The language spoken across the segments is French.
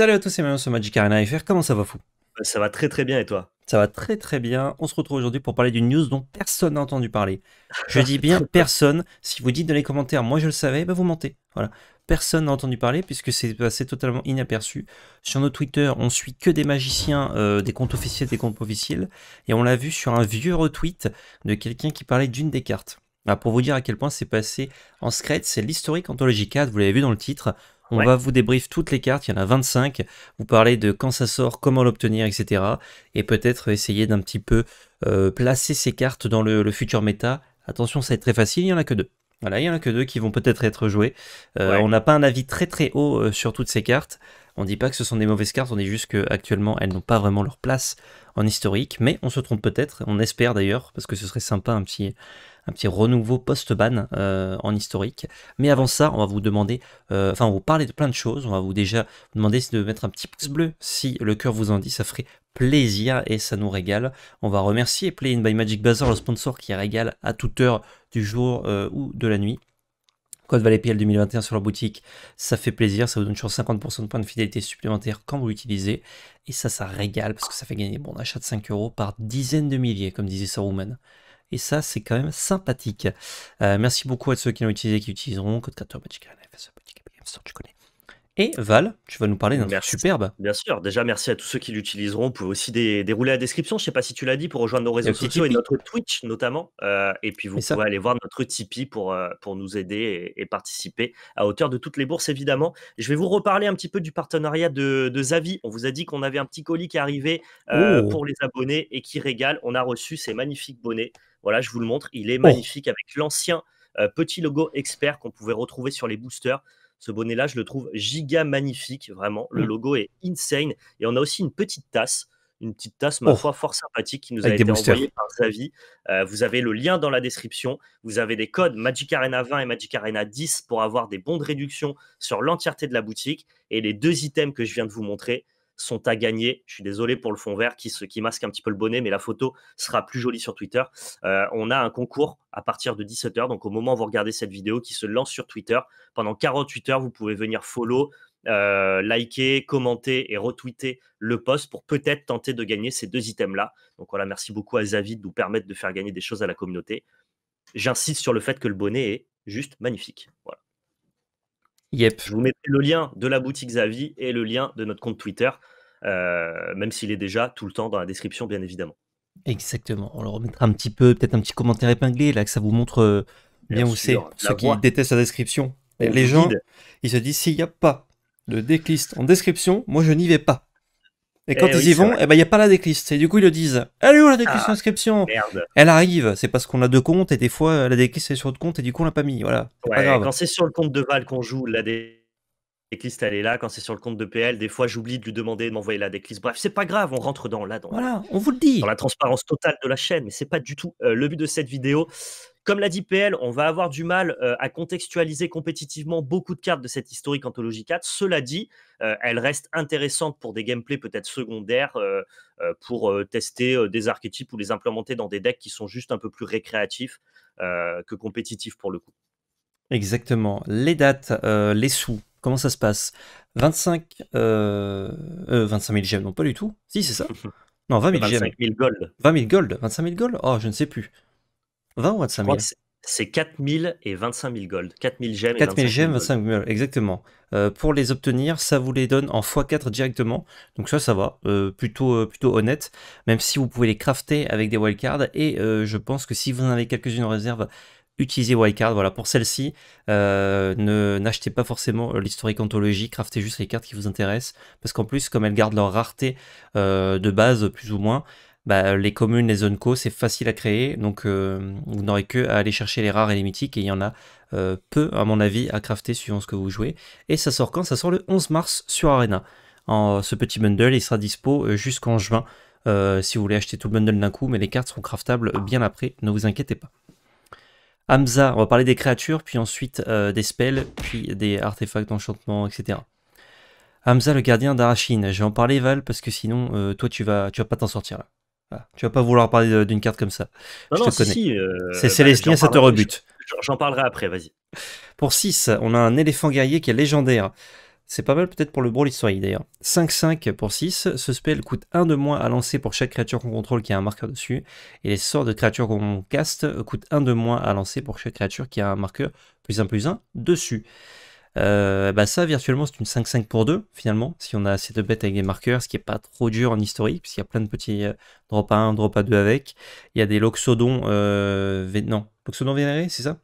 Salut à tous et bienvenue sur Magic Arena FR, comment ça va fou Ça va très très bien et toi Ça va très très bien, on se retrouve aujourd'hui pour parler d'une news dont personne n'a entendu parler. Je dis bien personne, si vous dites dans les commentaires moi je le savais, ben vous mentez. Voilà. Personne n'a entendu parler puisque c'est passé totalement inaperçu. Sur nos Twitter, on suit que des magiciens, euh, des comptes officiels, des comptes officiels, et on l'a vu sur un vieux retweet de quelqu'un qui parlait d'une des cartes. Ah, pour vous dire à quel point c'est passé en secret, c'est l'historique anthologie 4, vous l'avez vu dans le titre. On va vous débriefer toutes les cartes, il y en a 25. Vous parler de quand ça sort, comment l'obtenir, etc. Et peut-être essayer d'un petit peu euh, placer ces cartes dans le, futur méta. Attention, ça va être très facile, il n'y en a que deux. Voilà, il n'y en a que deux qui vont peut-être être joués. Euh, on n'a pas un avis très très haut euh, sur toutes ces cartes. On ne dit pas que ce sont des mauvaises cartes, on dit juste qu'actuellement elles n'ont pas vraiment leur place en historique, mais on se trompe peut-être, on espère d'ailleurs, parce que ce serait sympa un petit, un petit renouveau post-ban euh, en historique. Mais avant ça, on va vous demander, euh, enfin, on va vous parler de plein de choses. On va vous déjà demander de mettre un petit pouce bleu si le cœur vous en dit, ça ferait plaisir et ça nous régale. On va remercier Play by Magic Bazaar, le sponsor qui régale à toute heure du jour euh, ou de la nuit. Code Valépiel 2021 sur la boutique, ça fait plaisir, ça vous donne toujours 50% de points de fidélité supplémentaires quand vous l'utilisez. Et ça, ça régale parce que ça fait gagner bon achat de 5 euros par dizaines de milliers, comme disait Saruman. Et ça, c'est quand même sympathique. Euh, merci beaucoup à ceux qui l'ont utilisé, qui utiliseront. Code créateur Magical, tu connais. Et Val, tu vas nous parler d'un truc superbe. Bien sûr, déjà merci à tous ceux qui l'utiliseront. Vous pouvez aussi dérouler la description, je ne sais pas si tu l'as dit, pour rejoindre nos réseaux sociaux et notre Twitch notamment. Euh, et puis vous pouvez aller voir notre Tipeee pour, euh, pour nous aider et, participer à hauteur de toutes les bourses évidemment. Je vais vous reparler un petit peu du partenariat de, Zavi. On vous a dit qu'on avait un petit colis qui arrivait euh, oh. pour les abonnés et qui régale. On a reçu ces magnifiques bonnets voilà, je vous le montre. Il est oh. magnifique avec l'ancien euh, petit logo expert qu'on pouvait retrouver sur les boosters. Ce bonnet-là, je le trouve giga magnifique, vraiment. Le mm. logo est insane. Et on a aussi une petite tasse une petite tasse, ma oh. foi, fort sympathique qui nous a été envoyée par Xavi. Euh, vous avez le lien dans la description. Vous avez des codes Magic Arena 20 et Magic Arena 10 pour avoir des bons de réduction sur l'entièreté de la boutique. Et les deux items que je viens de vous montrer, sont à gagner. Je suis désolé pour le fond vert qui, qui masque un petit peu le bonnet, mais la photo sera plus jolie sur Twitter. Euh, on a un concours à partir de 17h, donc au moment où vous regardez cette vidéo qui se lance sur Twitter. Pendant 48 heures, vous pouvez venir follow, euh, liker, commenter et retweeter le post pour peut-être tenter de gagner ces deux items-là. Donc voilà, merci beaucoup à Zavid de nous permettre de faire gagner des choses à la communauté. J'insiste sur le fait que le bonnet est juste magnifique. Voilà. Yep. Je vous mettrai le lien de la boutique Xavi et le lien de notre compte Twitter, euh, même s'il est déjà tout le temps dans la description, bien évidemment. Exactement. On le remettra un petit peu, peut-être un petit commentaire épinglé, là, que ça vous montre euh, bien, où c'est. Ceux qui détestent la description. les gens, ils se disent s'il n'y a pas de décliste en description, moi je n'y vais pas. Et quand eh ils y vont, eh ben, il n'y a pas la décliste, Et du coup, ils le disent. Elle est où la decklist ah, d'inscription inscription Elle arrive. C'est parce qu'on a deux comptes et des fois, la decklist est sur le compte et du coup, on l'a pas mis. Voilà. Quand c'est sur le compte de Val qu'on joue, la décliste elle est là. Quand c'est sur le compte de PL, des fois, j'oublie de lui demander de m'envoyer la décliste, Bref, c'est pas grave. On rentre dans là. Dans voilà, on vous le dit. Dans la transparence totale de la chaîne. Mais c'est pas du tout euh, le but de cette vidéo. Comme l'a dit PL, on va avoir du mal euh, à contextualiser compétitivement beaucoup de cartes de cette historique anthologie 4. Cela dit, euh, elle reste intéressante pour des gameplays peut-être secondaires, euh, pour tester des archétypes ou les implémenter dans des decks qui sont juste un peu plus récréatifs que compétitifs pour le coup. Exactement. Les dates, les sous, comment ça se passe 25, 25 000 gemmes, non pas du tout. Si, c'est ça. Non, 20 000 gemmes. 000 gold. 20 000 gold, 25 000 gold Oh, je ne sais plus. 20 ou 25 000 c'est 4000 et 25 000 gold. 4000 gemmes 4 000 et 25 000 gemmes, 25 000, exactement. Euh, pour les obtenir, ça vous les donne en x4 directement. Donc ça, ça va. Euh, plutôt, euh, plutôt honnête. Même si vous pouvez les crafter avec des wildcards. Et je pense que si vous en avez quelques-unes en réserve, utilisez wildcard. Voilà, pour celle-ci, ne n'achetez pas forcément l'historique anthologie. Craftez juste les cartes qui vous intéressent. Parce qu'en plus, comme elles gardent leur rareté de base, plus ou moins, bah, les communes, les zones co, c'est facile à créer. Donc euh, vous n'aurez que aller chercher les rares et les mythiques. Et il y en a euh, peu, à mon avis, à crafter suivant ce que vous jouez. Et ça sort quand Ça sort le 11 mars sur Arena. En, euh, ce petit bundle, il sera dispo jusqu'en juin. si vous voulez acheter tout le bundle d'un coup, mais les cartes seront craftables bien après, ne vous inquiétez pas. Hamza, on va parler des créatures, puis ensuite des spells, puis des artefacts d'enchantement, etc. Hamza, le gardien d'Arachine, je vais en parler Val, parce que sinon, toi, tu vas, tu vas pas t'en sortir là tu vas pas vouloir parler d'une carte comme ça. je non, te si, euh, c'est bah, Célestinien, ça te rebute. J'en parlerai après, vas-y. Pour 6, on a un éléphant guerrier qui est légendaire. C'est pas mal peut-être pour le brawl historique d'ailleurs. 5-5 pour 6, ce spell coûte 1 de moins à lancer pour chaque créature qu'on contrôle qui a un marqueur dessus, et les sorts de créatures qu'on caste coûtent 1 de moins à lancer pour chaque créature qui a un marqueur plus 1 plus 1 dessus. Euh, bah ça, virtuellement, c'est une 5-5 pour 2, finalement, si on a assez de bêtes avec des marqueurs, ce qui n'est pas trop dur en historique, puisqu'il y a plein de petits euh, drop à 1, drop à 2 avec. Il y a des loxodons, euh, vénérés, c'est ça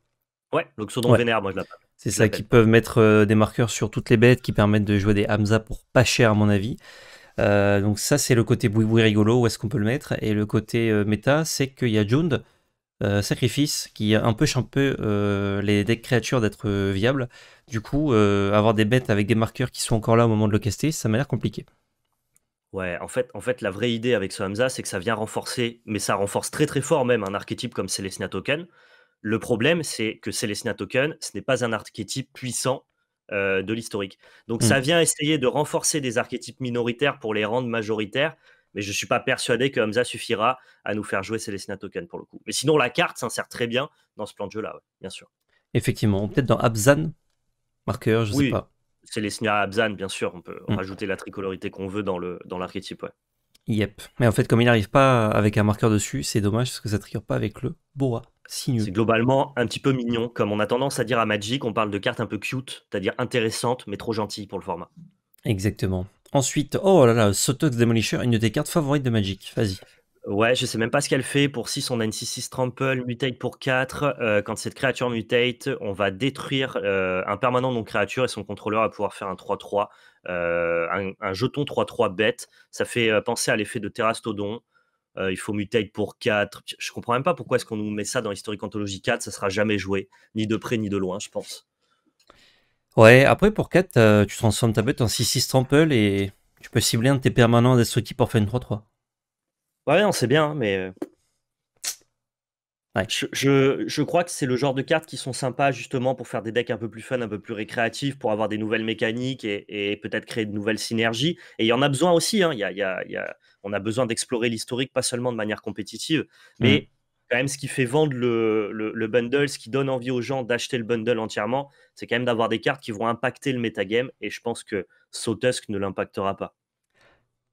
Ouais, loxodons vénérés, moi je l'appelle. C'est ça, qui peuvent mettre euh, des marqueurs sur toutes les bêtes, qui permettent de jouer des Hamza pour pas cher, à mon avis. donc ça, c'est le côté boui-boui rigolo, où est-ce qu'on peut le mettre. Et le côté méta, c'est qu'il y a Jund, euh, sacrifice qui empêche un peu euh, les créatures d'être euh, viables. Du coup, avoir des bêtes avec des marqueurs qui sont encore là au moment de le caster, ça m'a l'air compliqué. Ouais, en fait, en fait, la vraie idée avec ce Hamza, c'est que ça vient renforcer, mais ça renforce très très fort même un archétype comme Celestina Token. Le problème, c'est que Celestina Token, ce n'est pas un archétype puissant de l'historique. Donc ça hmm. vient essayer de renforcer des archétypes minoritaires pour les rendre majoritaires, mais je ne suis pas persuadé que Hamza suffira à nous faire jouer Celestina Token pour le coup. Mais sinon, la carte s'insère très bien dans ce plan de jeu-là, bien sûr. Effectivement, peut-être dans Abzan, marqueur, je ne sais pas. Celestina Abzan, bien sûr, on peut mm. rajouter la tricolorité qu'on veut dans l'archétype, dans ouais. Yep. Mais en fait, comme il n'arrive pas avec un marqueur dessus, c'est dommage parce que ça ne pas avec le boa C'est globalement un petit peu mignon. Comme on a tendance à dire à Magic, on parle de cartes un peu cute, c'est-à-dire intéressantes, mais trop gentilles pour le format. Exactement. Ensuite, oh là là, Sotox Demolisher, une des cartes favorites de Magic. Vas-y. Ouais, je sais même pas ce qu'elle fait. Pour 6, on a une 6-6 Trample, Mutate pour 4. Euh, quand cette créature mutate, on va détruire euh, un permanent non créature et son contrôleur va pouvoir faire un 3-3, euh, un, jeton 3-3 bête. Ça fait penser à l'effet de Terrastodon. il faut mutate pour 4. Je comprends même pas pourquoi est-ce qu'on nous met ça dans Historic anthologie 4. Ça sera jamais joué, ni de près ni de loin, je pense. Ouais, après pour 4, euh, tu transformes ta bête en 6-6 trample et tu peux cibler un de tes permanents destructifs pour faire une 3-3. Ouais, on sait bien, hein, mais. Euh, je, crois que c'est le genre de cartes qui sont sympas justement pour faire des decks un peu plus fun, un peu plus récréatifs, pour avoir des nouvelles mécaniques et, peut-être créer de nouvelles synergies. Et il y en a besoin aussi. Hein. Il y a, y a, on a besoin d'explorer l'historique, pas seulement de manière compétitive, mais mmh quand même, ce qui fait vendre le, bundle, ce qui donne envie aux gens d'acheter le bundle entièrement, c'est quand même d'avoir des cartes qui vont impacter le metagame. Et je pense que Sautusk ne l'impactera pas.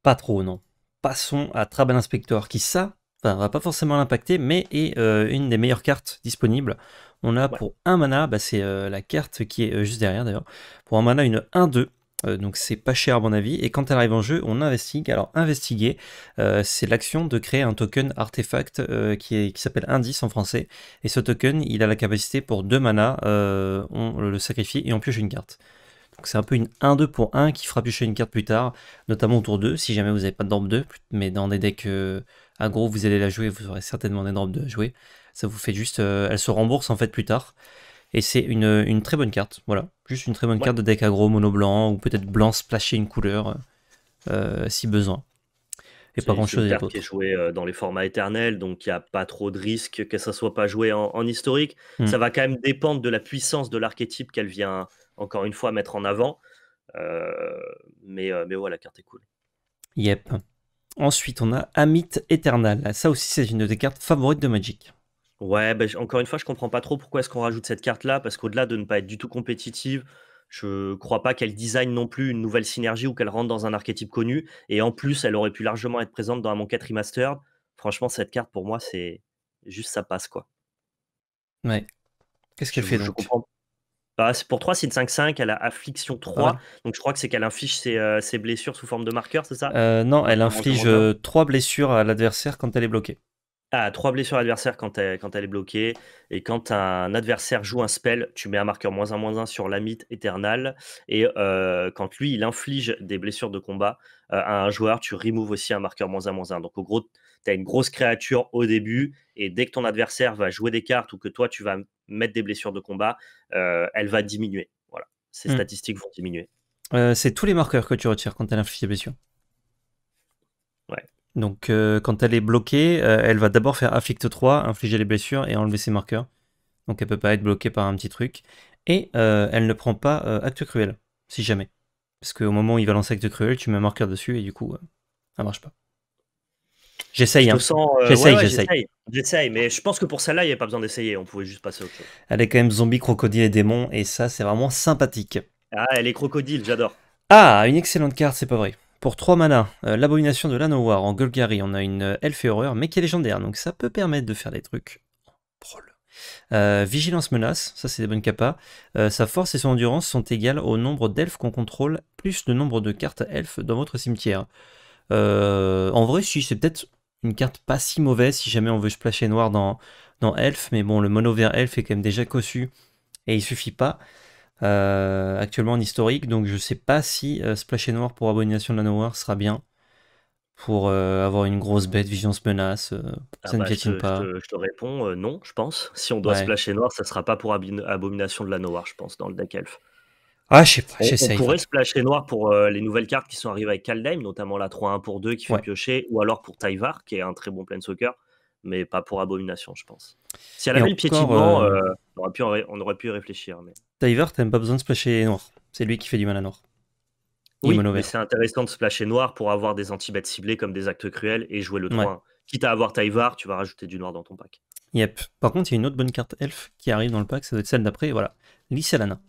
Pas trop, non. Passons à Trabal Inspector, qui ça enfin, va pas forcément l'impacter, mais est euh, une des meilleures cartes disponibles. On a pour un mana, bah, c'est euh, la carte qui est euh, juste derrière d'ailleurs, pour un mana une 1-2 euh, donc c'est pas cher à mon avis. Et quand elle arrive en jeu, on investigue. Alors investiguer, euh, c'est l'action de créer un token artefact euh, qui s'appelle indice en français. Et ce token, il a la capacité pour 2 mana, on le sacrifie et on pioche une carte. Donc c'est un peu une 1-2 pour 1 qui fera piocher une carte plus tard, notamment au tour 2, si jamais vous n'avez pas de drop 2, mais dans des decks aggro vous allez la jouer, vous aurez certainement des drop 2 à jouer. Ça vous fait juste... elle se rembourse en fait plus tard. Et c'est une, très bonne carte, voilà. Juste une très bonne carte de deck agro, mono blanc, ou peut-être blanc splashé une couleur, euh, si besoin. Et pas grand-chose d'autre. qui est jouée euh, dans les formats éternels, donc il n'y a pas trop de risque que ça ne soit pas joué en, historique. Hmm. Ça va quand même dépendre de la puissance de l'archétype qu'elle vient, encore une fois, mettre en avant. Euh, mais, mais ouais, la carte est cool. Yep. Ensuite, on a Amit Eternal. Ça aussi, c'est une des cartes favorites de Magic. Ouais, bah, encore une fois, je comprends pas trop pourquoi est-ce qu'on rajoute cette carte-là, parce qu'au-delà de ne pas être du tout compétitive, je crois pas qu'elle design non plus une nouvelle synergie ou qu'elle rentre dans un archétype connu. Et en plus, elle aurait pu largement être présente dans mon 4 Remastered. Franchement, cette carte, pour moi, c'est juste ça passe, quoi. Ouais. Qu'est-ce qu'elle fait je donc bah, pour 3, c'est une 5-5, elle a affliction 3, ah donc je crois que c'est qu'elle inflige ses, euh, blessures sous forme de marqueur, c'est ça euh, Non, elle inflige 3 euh, blessures à l'adversaire quand elle est bloquée. Ah, trois blessures adversaires quand elle, quand elle est bloquée. Et quand un adversaire joue un spell, tu mets un marqueur moins 1 moins 1 sur la mythe éternelle. Et euh, quand lui, il inflige des blessures de combat euh, à un joueur, tu removes aussi un marqueur moins 1 moins 1. Donc, au gros, tu as une grosse créature au début. Et dès que ton adversaire va jouer des cartes ou que toi, tu vas mettre des blessures de combat, euh, elle va diminuer. Voilà. Ces hmm. statistiques vont diminuer. c'est tous les marqueurs que tu retires quand elle inflige des blessures. Donc euh, quand elle est bloquée, euh, elle va d'abord faire afflict 3, infliger les blessures et enlever ses marqueurs. Donc elle peut pas être bloquée par un petit truc. Et euh, elle ne prend pas acte cruel, si jamais. Parce qu'au moment où il va lancer acte cruel, tu mets un marqueur dessus et du coup, ça marche pas. J'essaye. Hein. j'essaye, j'essaye. mais je pense que pour celle-là, il n'y a pas besoin d'essayer. On pouvait juste passer au Elle est quand même zombie, crocodile et démon, et ça, c'est vraiment sympathique. Ah, elle est crocodile, j'adore. Ah, une excellente carte, c'est pas vrai. Pour 3 mana, euh, l'abomination de l'Anowar. war en Golgari, on a une elfe horreur, mais qui est légendaire, donc ça peut permettre de faire des trucs euh, vigilance menace, ça c'est des bonnes capas. Euh, sa force et son endurance sont égales au nombre d'elfes qu'on contrôle, plus le nombre de cartes elfes dans votre cimetière. en vrai, si, c'est peut-être une carte pas si mauvaise si jamais on veut se splasher noir dans, dans elf, mais bon, le mono vert elf est quand même déjà cossu, et il suffit pas. Euh, actuellement en historique. Donc je sais pas si euh, Splash et Noir pour Abomination de la Noir sera bien pour euh, avoir une grosse bête, vigilance menace, ah ça ne bah, piétine pas. Je te, réponds non, je pense. Si on doit ouais. splasher noir, ça sera pas pour abomination de la Noir je pense, dans le deck elf. Ah, je sais pas, On pourrait splasher noir pour les nouvelles cartes qui sont arrivées avec Kaldheim, notamment la 3-1 pour 2 qui fait piocher, ou alors pour Taivar, qui est un très bon soccer, mais pas pour abomination, je pense. Si elle avait le piétinement, on aurait, pu, on, aurait pu réfléchir. Mais... Diver, t'as même pas besoin de splasher noir. C'est lui qui fait du mal à noir. Oui, mais c'est intéressant de splasher noir pour avoir des anti-bêtes ciblées comme des actes cruels et jouer le 3 Quitte à avoir Taivar, tu vas rajouter du noir dans ton pack. Yep. Par contre, il y a une autre bonne carte elfe qui arrive dans le pack, ça doit être celle d'après. Voilà. Lysalana.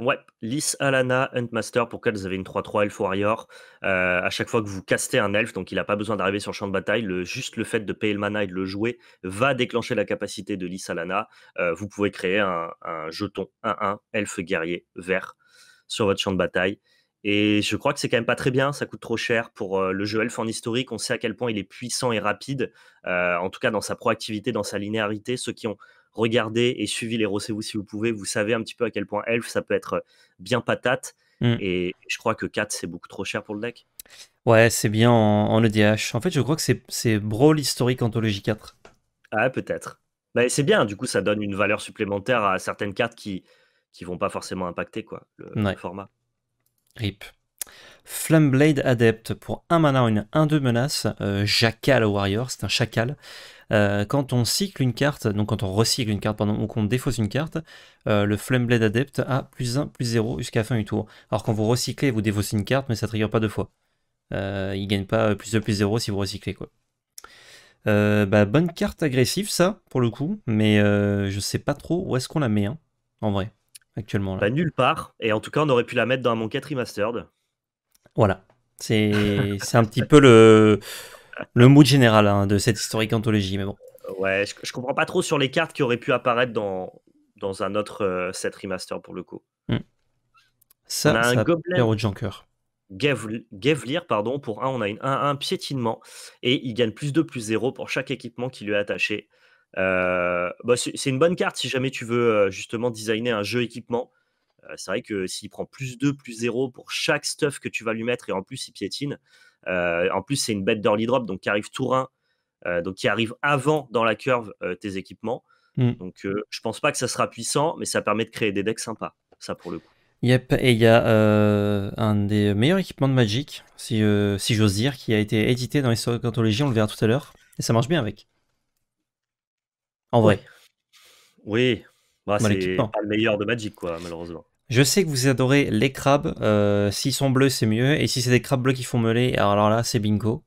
Ouais, Lys, Alana, Huntmaster, pour qu'elles avez une 3-3 Elf Warrior. Euh, à chaque fois que vous castez un Elf, donc il n'a pas besoin d'arriver sur le champ de bataille, le, juste le fait de payer le mana et de le jouer va déclencher la capacité de Lys, Alana. Euh, vous pouvez créer un, jeton 1-1 Elf guerrier vert sur votre champ de bataille. Et je crois que c'est quand même pas très bien, ça coûte trop cher pour euh, le jeu Elf en historique. On sait à quel point il est puissant et rapide, en tout cas dans sa proactivité, dans sa linéarité. Ceux qui ont regardez et suivez les rossez-vous si vous pouvez. Vous savez un petit peu à quel point Elf, ça peut être euh, bien patate. Mmh. Et je crois que 4, c'est beaucoup trop cher pour le deck. Ouais, c'est bien en, EDH. E en fait, je crois que c'est Brawl Historique Anthologie 4. Ah, peut-être. Bah, c'est bien, du coup, ça donne une valeur supplémentaire à certaines cartes qui qui vont pas forcément impacter quoi, le format. RIP. Flameblade Adept pour un mana, une 1-2 menace, jacal Jackal Warrior, c'est un chacal. Euh, quand on cycle une carte, donc quand on recycle une carte, pardon, ou qu'on défausse une carte, euh, le Flameblade Adept a plus 1, plus 0 jusqu'à la fin du tour. Alors quand vous recyclez, vous défaussez une carte, mais ça ne trigger pas deux fois. Euh, il gagne pas plus 2, plus 0 si vous recyclez, quoi. Bah, bonne carte agressive, ça, pour le coup, mais je ne sais pas trop où est-ce qu'on la met, hein, en vrai, actuellement. Bah, nulle part, et en tout cas, on aurait pu la mettre dans un 4 Remastered. Voilà. C'est un petit peu le, le mood général hein, de cette historique anthologie, mais bon. Ouais, je, je, comprends pas trop sur les cartes qui auraient pu apparaître dans, dans un autre euh, set remaster pour le coup. Hmm. Ça, ça un gobelin de Junker. Gavlir, pardon, pour 1, on a un piétinement et il gagne plus 2, plus 0 pour chaque équipement qui lui est attaché. Euh, bah c'est une bonne carte si jamais tu veux euh, justement designer un jeu équipement c'est vrai que s'il prend plus 2, plus 0 pour chaque stuff que tu vas lui mettre et en plus il piétine, en plus c'est une bête d'early drop donc qui arrive tout euh, donc qui arrive avant dans la curve tes équipements. Mmh. Donc je pense pas que ça sera puissant, mais ça permet de créer des decks sympas, ça pour le coup. Yep, et il y a un des meilleurs équipements de Magic, si, j'ose dire, qui a été édité dans les anthologies, on le verra tout à l'heure, et ça marche bien avec. En vrai. Oui, bah, c'est pas le meilleur de Magic, quoi, malheureusement. Je sais que vous adorez les crabes. Euh, s'ils sont bleus, c'est mieux. Et si c'est des crabes bleus qui font meuler, alors là, c'est bingo.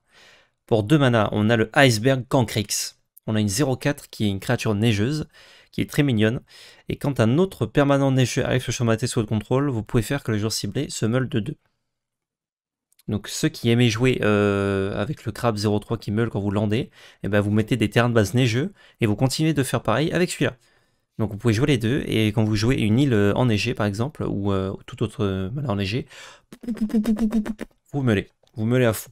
Pour 2 mana, on a le Iceberg Cancrix. On a une 0-4 qui est une créature neigeuse, qui est très mignonne. Et quand un autre permanent neigeux arrive sur le champ sous votre contrôle, vous pouvez faire que le joueur ciblé se meule de 2. Donc ceux qui aimaient jouer euh, avec le crabe 0-3 qui meule quand vous landez, eh ben vous mettez des terrains de base neigeux et vous continuez de faire pareil avec celui-là. Donc vous pouvez jouer les deux, et quand vous jouez une île euh, enneigée par exemple, ou euh, tout toute autre euh, malheur enneigée, vous meulez, vous meulez à fond.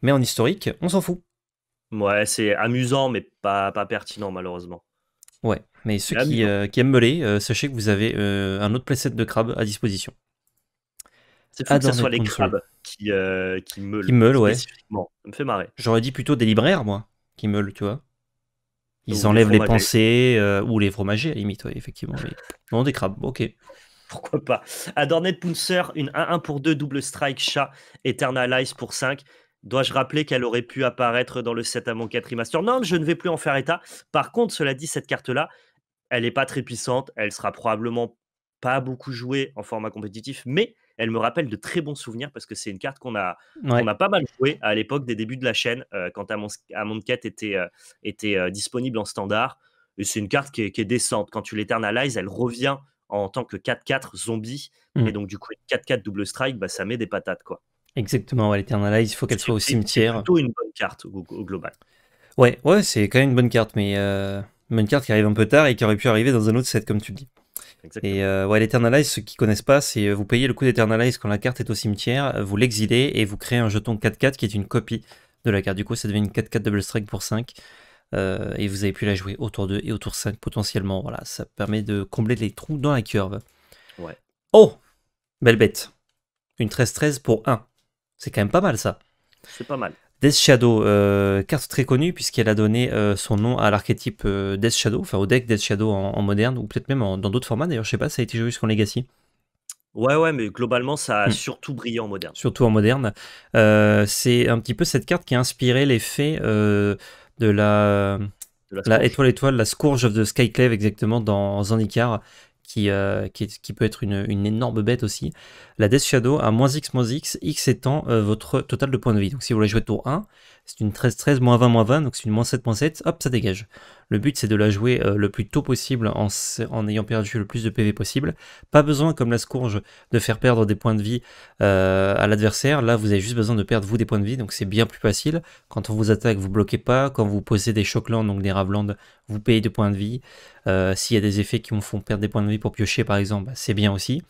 Mais en historique, on s'en fout. Ouais, c'est amusant, mais pas, pas pertinent malheureusement. Ouais, mais ceux qui, qui, aiment meuler, sachez que vous avez un autre playset de crabes à disposition. C'est fou que ce ah, soit les crabes qui, meulent. Qui Ça me fait marrer. J'aurais dit plutôt des libraires, moi, qui meulent, tu vois. Ils enlèvent les pensées, euh, ou les fromagers, à la limite, effectivement. Non, des crabes, ok. Pourquoi pas Adorned Pouncer, une 1-1 pour 2, double strike, chat, Eternalize pour 5. Dois-je rappeler qu'elle aurait pu apparaître dans le set à mon 4 master Non, je ne vais plus en faire état. Par contre, cela dit, cette carte-là, elle n'est pas très puissante. Elle sera probablement pas beaucoup jouée en format compétitif, mais elle me rappelle de très bons souvenirs parce que c'est une carte qu'on a, pas mal jouée à l'époque des débuts de la chaîne euh, quand Amon était, euh, était euh, disponible en standard. c'est une carte qui est, décente. Quand tu l'éternalises, elle revient en tant que 4-4 zombie. Mmh. Et donc, du coup, 4-4 double strike, bah, ça met des patates. quoi. Exactement, ouais, l'Eternalize, il faut qu'elle soit au cimetière. C'est plutôt une bonne carte au, global. Ouais, ouais, c'est quand même une bonne carte, mais une bonne carte qui arrive un peu tard et qui aurait pu arriver dans un autre set, comme tu le dis. Et euh, ouais, l'Eternalize, ceux qui connaissent pas, c'est euh, vous payez le coût d'Eternalize quand la carte est au cimetière, vous l'exilez et vous créez un jeton 4-4 qui est une copie de la carte. Du coup, ça devient une 4-4 double strike pour 5. Euh, et vous avez pu la jouer autour tour 2 et autour tour 5 potentiellement. Voilà, ça permet de combler les trous dans la curve. Ouais. Oh Belle bête. Une 13-13 pour 1. C'est quand même pas mal ça. C'est pas mal. Death Shadow, euh, carte très connue puisqu'elle a donné euh, son nom à l'archétype euh, Death Shadow, enfin au deck Death Shadow en, moderne, ou peut-être même dans d'autres formats d'ailleurs, je sais pas, ça a été joué jusqu'en Legacy. Ouais, ouais, mais globalement, ça a hmm. surtout brillé en moderne. Surtout en moderne. c'est un petit peu cette carte qui a inspiré l'effet de la, de la, étoile étoile, la Scourge of the Skyclave exactement dans Zandikar, qui, euh, qui, peut être une, énorme bête aussi. La Death Shadow à moins X moins X, X étant euh, votre total de points de vie. Donc si vous voulez jouer tour 1, c'est une 13-13, moins 20, 20, donc c'est une moins 7, 7, hop, ça dégage. Le but, c'est de la jouer euh, le plus tôt possible en, ayant perdu le plus de PV possible. Pas besoin, comme la scourge, de faire perdre des points de vie euh, à l'adversaire. Là, vous avez juste besoin de perdre vous des points de vie, donc c'est bien plus facile. Quand on vous attaque, vous bloquez pas. Quand vous posez des choclands, donc des ravelandes vous payez des points de vie. Euh, s'il y a des effets qui vous font perdre des points de vie pour piocher, par exemple, bah, c'est bien aussi.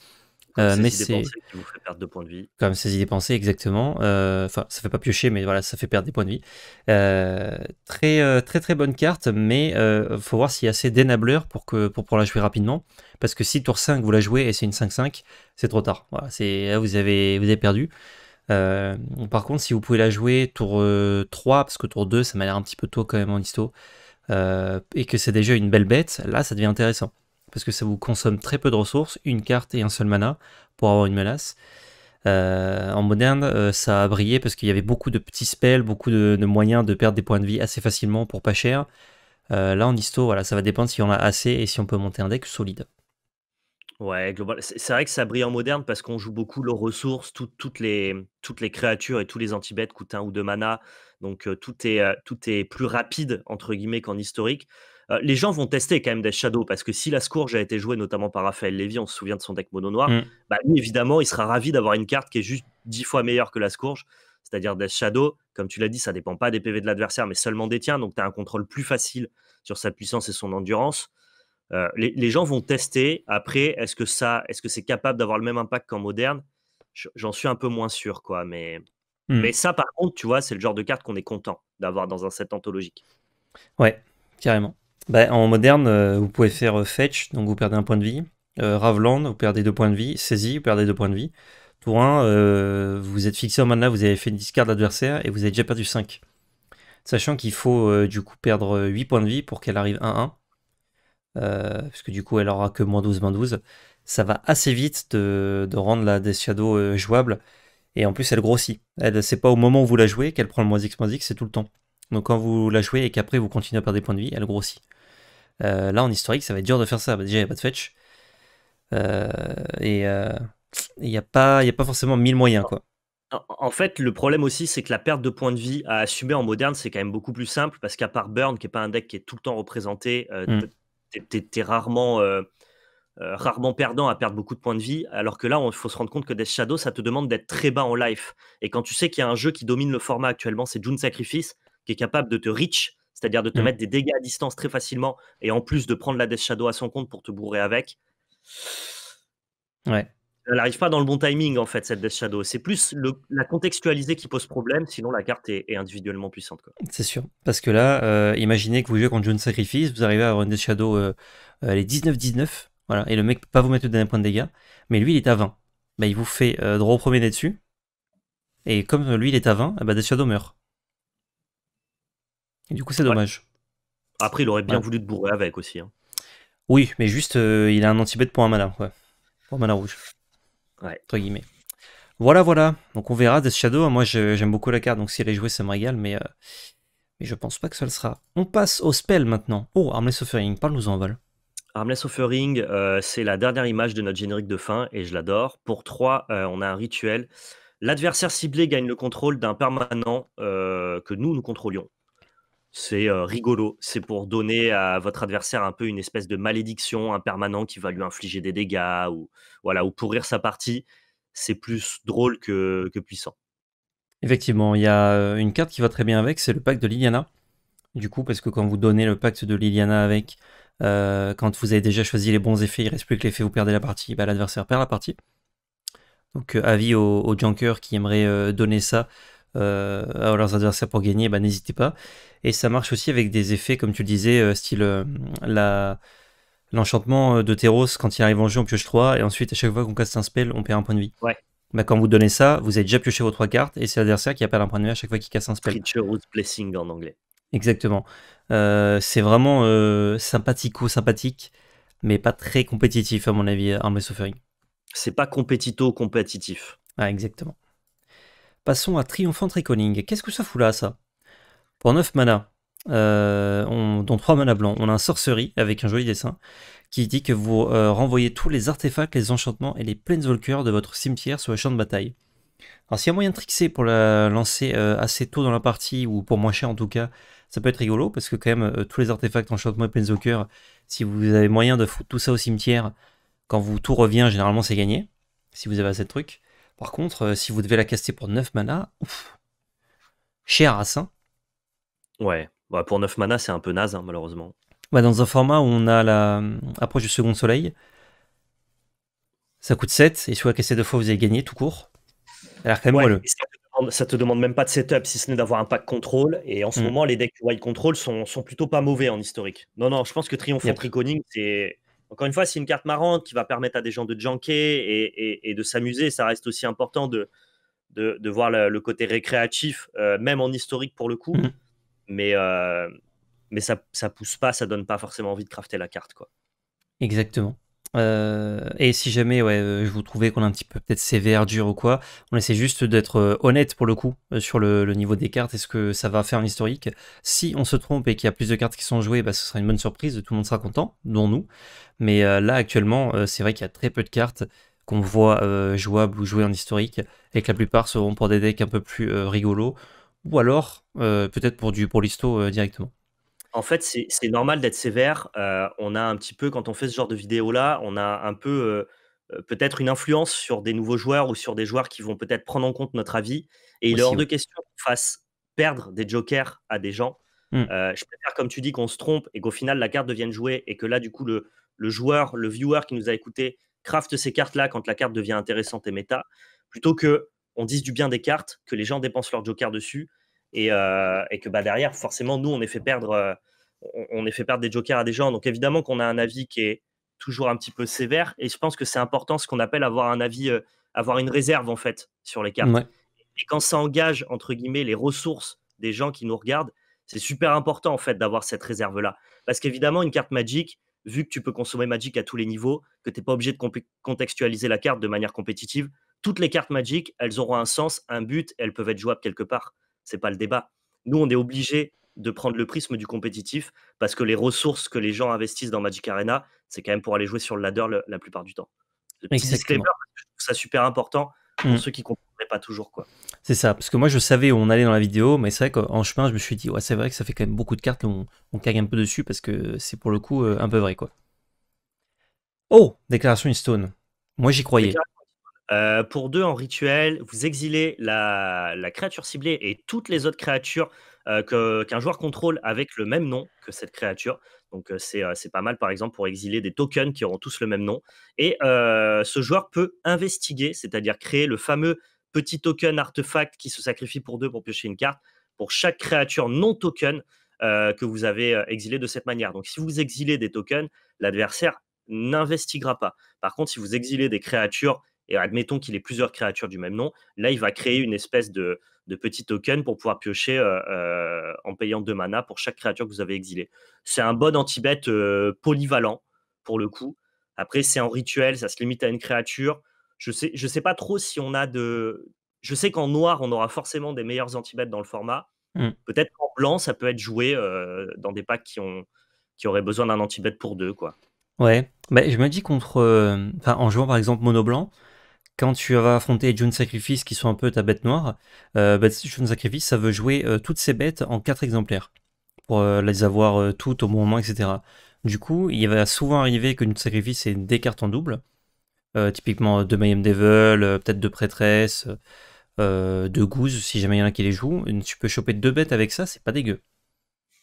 Comme euh, mais c'est qui vous fait perdre de points de vie. Comme ces idées pensées, exactement. Euh, enfin, ça fait pas piocher, mais voilà, ça fait perdre des points de vie. Euh, très très très bonne carte, mais faut voir s'il y a assez d'énableurs pour que pour, la jouer rapidement. Parce que si tour 5 vous la jouez et c'est une 5-5, c'est trop tard. Voilà, c'est vous avez vous avez perdu. par contre, si vous pouvez la jouer tour 3, parce que tour 2, ça m'a l'air un petit peu tôt quand même en histo, et que c'est déjà une belle bête, là, ça devient intéressant parce que ça vous consomme très peu de ressources, une carte et un seul mana pour avoir une menace. Euh, en moderne, euh, ça a brillé parce qu'il y avait beaucoup de petits spells, beaucoup de, moyens de perdre des points de vie assez facilement pour pas cher. Euh, là, en histo, voilà, ça va dépendre si on a assez et si on peut monter un deck solide. Ouais, C'est vrai que ça brille en moderne parce qu'on joue beaucoup leurs ressources, toutes, les, créatures et tous les anti-bêtes coûtent un ou deux mana. Donc tout, est, tout est plus rapide, entre guillemets, qu'en historique. Euh, les gens vont tester quand même Death Shadow parce que si la scourge a été jouée notamment par Raphaël Lévy, on se souvient de son deck mono noir, mm. bah, lui évidemment il sera ravi d'avoir une carte qui est juste 10 fois meilleure que la scourge, c'est-à-dire des Shadow. Comme tu l'as dit, ça dépend pas des PV de l'adversaire mais seulement des tiens, donc tu as un contrôle plus facile sur sa puissance et son endurance. Euh, les, gens vont tester. Après, est-ce que ça, est-ce que c'est capable d'avoir le même impact qu'en moderne J'en suis un peu moins sûr, quoi. Mais, mm. mais ça, par contre, tu vois, c'est le genre de carte qu'on est content d'avoir dans un set anthologique. Ouais, carrément. Bah, en moderne, euh, vous pouvez faire euh, fetch, donc vous perdez un point de vie. Euh, Raveland, vous perdez deux points de vie. Saisie, vous perdez deux points de vie. Tour 1, vous êtes fixé au mana, vous avez fait une discard d'adversaire et vous avez déjà perdu 5. Sachant qu'il faut du coup perdre 8 points de vie pour qu'elle arrive 1-1. parce que du coup elle aura que moins 12, moins 12. Ça va assez vite de, rendre la Death Shadow jouable. Et en plus elle grossit. c'est pas au moment où vous la jouez qu'elle prend le moins X, moins X, c'est tout le temps. Donc quand vous la jouez et qu'après vous continuez à perdre des points de vie, elle grossit. Euh, là, en historique, ça va être dur de faire ça. déjà, il n'y a pas de fetch. Euh, et il euh, n'y a, pas, a pas forcément mille moyens, quoi. En fait, le problème aussi, c'est que la perte de points de vie à assumer en moderne, c'est quand même beaucoup plus simple parce qu'à part Burn, qui n'est pas un deck qui est tout le temps représenté, hmm. tu es, rarement. rarement perdant à perdre beaucoup de points de vie, alors que là, il faut se rendre compte que des Shadow, ça te demande d'être très bas en life. Et quand tu sais qu'il y a un jeu qui domine le format actuellement, c'est June Sacrifice, qui est capable de te reach c'est-à-dire de te mmh. mettre des dégâts à distance très facilement et en plus de prendre la Death Shadow à son compte pour te bourrer avec. Ouais. Elle n'arrive pas dans le bon timing en fait, cette Death Shadow. C'est plus la contextualiser qui pose problème, sinon la carte est, individuellement puissante. C'est sûr. Parce que là, euh, imaginez que vous jouez contre John Sacrifice, vous arrivez à avoir une Death Shadow, euh, euh, elle est 19-19, voilà, et le mec peut pas vous mettre le dernier point de dégâts, mais lui il est à 20. Bah, il vous fait droit au premier nez dessus, et comme lui il est à 20, eh bah, ben, Death Shadow meurt du coup, c'est dommage. Après, il aurait bien voulu te bourrer avec aussi. Hein. Oui, mais juste, euh, il a un anti bête pour un malin, Pour un malin rouge. Ouais. Entre guillemets. Voilà, voilà. Donc on verra Death Shadow. Moi, j'aime beaucoup la carte, donc si elle est jouée, ça me régale, mais, euh, mais je pense pas que ça le sera. On passe au spell maintenant. Oh, Armless Offering, parle-nous en vol. Armless Offering, euh, c'est la dernière image de notre générique de fin, et je l'adore. Pour 3, on a un rituel. L'adversaire ciblé gagne le contrôle d'un permanent que nous, nous contrôlions. C'est rigolo. C'est pour donner à votre adversaire un peu une espèce de malédiction, impermanente qui va lui infliger des dégâts ou, voilà, ou pourrir sa partie. C'est plus drôle que, puissant. Effectivement, il y a une carte qui va très bien avec, c'est le pacte de Liliana. Du coup, parce que quand vous donnez le pacte de Liliana avec, quand vous avez déjà choisi les bons effets, il reste plus que l'effet, vous perdez la partie, bah, l'adversaire perd la partie. Donc avis aux, Junker junkers qui aimeraient donner ça à euh, leurs adversaires pour gagner, eh ben, n'hésitez pas. Et ça marche aussi avec des effets, comme tu le disais, euh, style euh, l'enchantement de Teros quand il arrive en jeu, on pioche 3, et ensuite à chaque fois qu'on casse un spell, on perd un point de vie. Ouais. Bah, quand vous donnez ça, vous avez déjà pioché vos 3 cartes, et c'est l'adversaire qui appelle un point de vie à chaque fois qu'il casse un spell. Creature's Blessing en anglais. Exactement. c'est vraiment sympathico-sympathique, mais pas très compétitif, à mon avis, Armless Offering. C'est pas compétito-compétitif. Ah, exactement. Passons à Triumphant Reconing. Qu'est-ce que ça fout là, ça Pour 9 manas, euh, dont 3 manas blancs, on a un sorcerie avec un joli dessin qui dit que vous euh, renvoyez tous les artefacts, les enchantements et les planeswalkers de votre cimetière sur le champ de bataille. Alors s'il y a moyen de trixer pour la lancer euh, assez tôt dans la partie, ou pour moins cher en tout cas, ça peut être rigolo, parce que quand même, tous les artefacts, enchantements et planeswalkers, si vous avez moyen de foutre tout ça au cimetière, quand vous tout revient, généralement c'est gagné, si vous avez assez de trucs. Par contre, euh, si vous devez la caster pour 9 mana, ouf, cher à ça. Ouais, bah, pour 9 mana, c'est un peu naze, hein, malheureusement. Bah, dans un format où on a la euh, approche du second soleil, ça coûte 7, et si vous la cassez deux fois, vous avez gagné tout court. Ça quand même Ça, te demande, même pas de setup, si ce n'est d'avoir un pack contrôle. Et en ce mm. moment, les decks wild control sont, plutôt pas mauvais en historique. Non, non, je pense que triomphe yep. Triconing, c'est encore une fois, c'est une carte marrante qui va permettre à des gens de janker et, de s'amuser. Ça reste aussi important de, voir le, côté récréatif, euh, même en historique pour le coup. Mhm. Euh, mais, ça, ça pousse pas, ça donne pas forcément envie de crafter la carte. quoi. Exactement. Euh, et si jamais ouais, euh, vous trouvais qu'on est un petit peu peut-être sévère, dur ou quoi, on essaie juste d'être euh, honnête pour le coup sur le, niveau des cartes. Est-ce que ça va faire un historique Si on se trompe et qu'il y a plus de cartes qui sont jouées, bah, ce sera une bonne surprise, tout le monde sera content, dont nous. Mais là actuellement, c'est vrai qu'il y a très peu de cartes qu'on voit jouables ou jouées en historique, et que la plupart seront pour des decks un peu plus rigolos, ou alors peut-être pour, du, pour directement. En fait, c'est normal d'être sévère. Euh, on a un petit peu, quand on fait ce genre de vidéo-là, on a un peu euh, euh, peut-être une influence sur des nouveaux joueurs ou sur des joueurs qui vont peut-être prendre en compte notre avis. Et il est hors de question qu'on fasse perdre des jokers à des gens. Mmh. je préfère, comme tu dis, qu'on se trompe et qu'au final, la carte devienne jouée et que là, du coup, le, joueur, le viewer qui nous a écouté, craft ces cartes-là quand la carte devient intéressante et méta, plutôt que on dise du bien des cartes, que les gens dépensent leur joker dessus euh, et, que bah, derrière, forcément, nous, on est fait perdre, euh, on, est fait perdre des jokers à des gens. Donc évidemment qu'on a un avis qui est toujours un petit peu sévère, et je pense que c'est important ce qu'on appelle avoir un avis, euh, avoir une réserve en fait sur les cartes. Et quand ça engage entre guillemets les ressources des gens qui nous regardent, c'est super important en fait d'avoir cette réserve là, parce qu'évidemment une carte magique vu que tu peux consommer Magic à tous les niveaux, que tu n'es pas obligé de contextualiser la carte de manière compétitive, toutes les cartes magiques elles auront un sens, un but, elles peuvent être jouables quelque part c'est pas le débat. Nous, on est obligé de prendre le prisme du compétitif parce que les ressources que les gens investissent dans Magic Arena, c'est quand même pour aller jouer sur le ladder la plupart du temps. Le ça super important pour mm. ceux qui comprendraient pas toujours quoi. C'est ça, parce que moi je savais où on allait dans la vidéo, mais c'est vrai qu'en chemin je me suis dit ouais c'est vrai que ça fait quand même beaucoup de cartes, on, on cague un peu dessus parce que c'est pour le coup euh, un peu vrai quoi. Oh, déclaration Stone. Moi j'y croyais. Euh, pour deux, en rituel, vous exilez la, créature ciblée et toutes les autres créatures euh, que qu'un joueur contrôle avec le même nom que cette créature. Donc euh, c'est pas mal, par exemple, pour exiler des tokens qui auront tous le même nom. Et ce joueur peut investiguer, c'est-à-dire créer le fameux petit token artefact qui se sacrifie pour deux pour piocher une carte pour chaque créature non token que vous avez exilé de cette manière. Donc si vous exilez des tokens, l'adversaire n'investiguera pas. Par contre, si vous exilez des créatures et admettons qu'il ait plusieurs créatures du même nom, là, il va créer mmh. une espèce de, de token token pour pouvoir piocher euh, euh, en payant deux mana pour chaque créature que vous avez exilée. C'est un bon anti-bête euh, polyvalent pour le coup. Après, c'est en rituel, ça se limite à une créature. Je sais, je sais pas trop si on a de. Je sais qu'en noir, on aura forcément des meilleurs anti-bêtes dans le format. Mmh. Peut-être qu'en blanc, ça peut être joué dans des packs qui, ont, qui auraient besoin d'un anti-bête pour deux. Quoi. Ouais, mais bah, je me dis contre. en jouant par exemple mono blanc, quand tu vas affronter June Sacrifice, qui sont un peu ta bête noire, euh, bah, June Sacrifice, ça veut jouer euh, toutes ces bêtes en 4 exemplaires, pour euh, les avoir toutes au bon moment, etc. Du coup, il va souvent arriver que June Sacrifice ait des cartes en double, typiquement de Mayhem Devil, peut-être de Prêtresse, de Goose, si jamais il y en a qui les jouent. Tu peux choper deux bêtes avec ça, c'est pas dégueu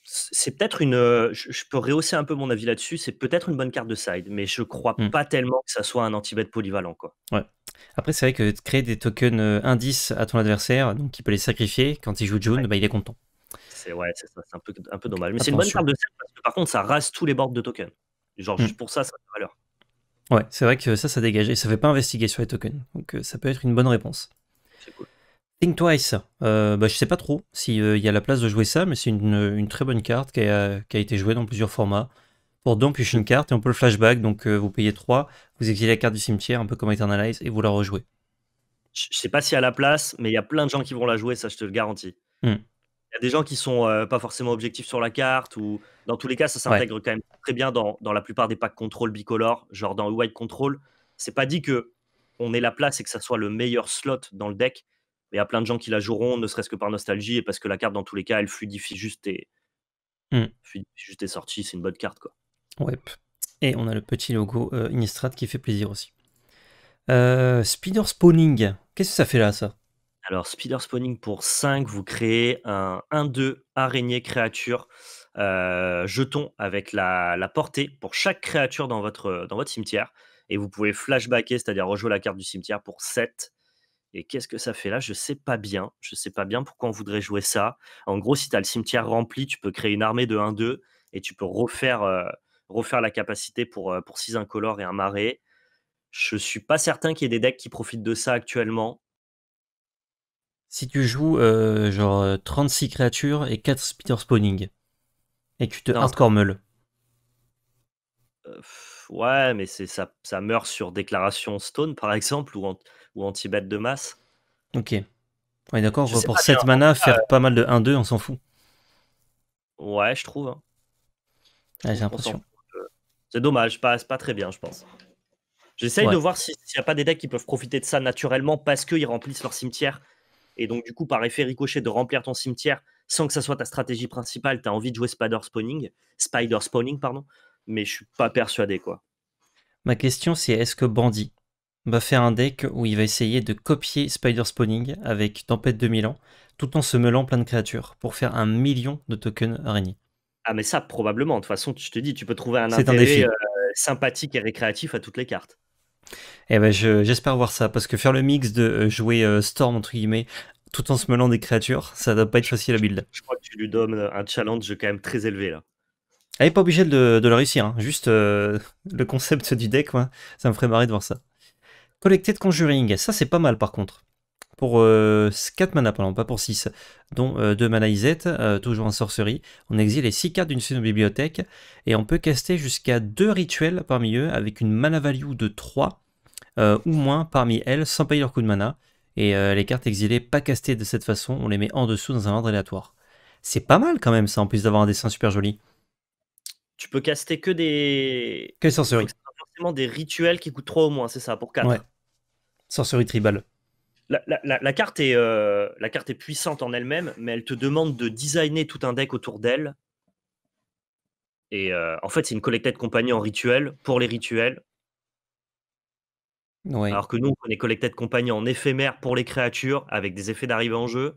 c'est peut-être une. Je, peux rehausser un peu mon avis là-dessus. C'est peut-être une bonne carte de side, mais je crois mmh. pas tellement que ça soit un anti-bet polyvalent. Quoi. Ouais. Après, c'est vrai que créer des tokens indices à ton adversaire, donc il peut les sacrifier quand il joue June, bah, il est content. C'est ouais, c'est un peu, un peu dommage. Mais c'est une bonne carte de side parce que par contre, ça rase tous les bords de tokens. Genre, mmh. juste pour ça, ça a de valeur. Ouais, c'est vrai que ça, ça dégage et ça fait pas investiguer sur les tokens. Donc, ça peut être une bonne réponse. C'est cool. Think Twice, euh, bah, je sais pas trop s'il euh, y a la place de jouer ça, mais c'est une, très bonne carte qui a, été jouée dans plusieurs formats. Pour donc, on une carte et on peut le flashback, donc euh, vous payez 3, vous exilez la carte du cimetière, un peu comme Eternalize, et vous la rejouez. Je sais pas s'il y a la place, mais il y a plein de gens qui vont la jouer, ça je te le garantis. Hmm. Il y a des gens qui sont euh, pas forcément objectifs sur la carte, ou dans tous les cas, ça s'intègre quand même très bien dans, la plupart des packs contrôle bicolore, genre dans White Control. C'est pas dit que on ait la place et que ça soit le meilleur slot dans le deck il y a plein de gens qui la joueront, ne serait-ce que par nostalgie et parce que la carte, dans tous les cas, elle fluidifie juste et mm. fluidifie juste tes sortie. C'est une bonne carte, quoi. Ouais. Et on a le petit logo euh, Innistrad qui fait plaisir aussi. Euh, Spider Spawning, qu'est-ce que ça fait là, ça Alors, Spider Spawning pour 5, vous créez un 1-2 araignée créature euh, jeton avec la, portée pour chaque créature dans votre, dans votre cimetière. Et vous pouvez flashbacker, c'est-à-dire rejouer la carte du cimetière pour 7. Et qu'est-ce que ça fait là Je sais pas bien. Je sais pas bien pourquoi on voudrait jouer ça. En gros, si tu as le cimetière rempli, tu peux créer une armée de 1-2 et tu peux refaire, euh, refaire la capacité pour, euh, pour 6 incolores et un marais. Je suis pas certain qu'il y ait des decks qui profitent de ça actuellement. Si tu joues euh, genre 36 créatures et 4 Spitter Spawning et que tu te hardcore ouais, mais c'est ça, ça meurt sur déclaration Stone par exemple, ou en, ou anti bête de masse. Ok. Ouais, d'accord, pour 7 mana, faire euh, pas mal de 1-2, on s'en fout. Ouais, je trouve. Hein. J'ai l'impression. Euh, c'est dommage, pas, pas très bien, je pense. J'essaye de voir s'il n'y a pas des decks qui peuvent profiter de ça naturellement parce qu'ils remplissent leur cimetière. Et donc, du coup, par effet ricochet, de remplir ton cimetière sans que ça soit ta stratégie principale, tu as envie de jouer Spider Spawning, Spider Spawning, pardon, mais je suis pas persuadé, quoi. Ma question, c'est est-ce que Bandit, va faire un deck où il va essayer de copier Spider Spawning avec Tempête de ans tout en se mêlant plein de créatures, pour faire un million de tokens araignées. Ah mais ça, probablement. De toute façon, je te dis, tu peux trouver un intérêt un défi. Euh, sympathique et récréatif à toutes les cartes. Eh ben, j'espère voir ça, parce que faire le mix de euh, jouer euh, Storm, entre guillemets, tout en se mêlant des créatures, ça doit pas être facile à build. Je crois que tu lui donnes un challenge quand même très élevé là. Elle n'est pas obligée de, le réussir, hein. juste le concept du deck, ça me ferait marrer de voir ça de Conjuring, ça c'est pas mal par contre. Pour 4 euh, mana pardon, pas pour 6, dont 2 euh, mana euh, toujours en sorcerie. On exile les 6 cartes d'une de bibliothèque et on peut caster jusqu'à 2 rituels parmi eux avec une mana value de 3 ou moins parmi elles sans payer leur coût de mana. Et les cartes exilées pas castées de cette façon, on les met en dessous dans un ordre aléatoire. C'est pas mal quand même ça, en plus d'avoir un dessin super joli. Tu peux caster que des... Que sorceries. forcément des rituels qui coûtent 3 au moins, c'est ça, pour 4 sorcerie tribal. Euh, la, carte est, puissante en elle-même, mais elle te demande de designer tout un deck autour d'elle. Et euh, en fait, c'est une de compagnies en rituel pour les rituels. Alors que nous, on est de compagnies en éphémère pour les créatures avec des effets d'arrivée en jeu.